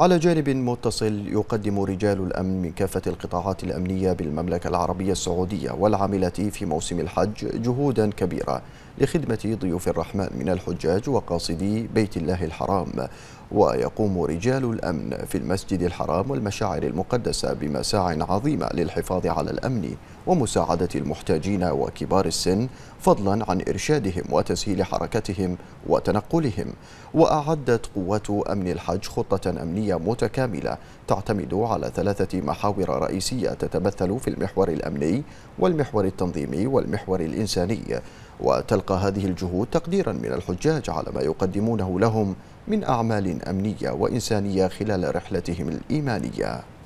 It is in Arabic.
على جانب متصل يقدم رجال الأمن من كافة القطاعات الأمنية بالمملكة العربية السعودية والعاملة في موسم الحج جهودا كبيرة لخدمة ضيوف الرحمن من الحجاج وقاصدي بيت الله الحرام ويقوم رجال الأمن في المسجد الحرام والمشاعر المقدسة بمساع عظيمة للحفاظ على الأمن ومساعدة المحتاجين وكبار السن فضلا عن إرشادهم وتسهيل حركتهم وتنقلهم وأعدت قوات أمن الحج خطة أمنية إنسانية متكاملة تعتمد على ثلاثة محاور رئيسية تتمثل في المحور الأمني والمحور التنظيمي والمحور الإنساني وتلقى هذه الجهود تقديرا من الحجاج على ما يقدمونه لهم من أعمال أمنية وإنسانية خلال رحلتهم الإيمانية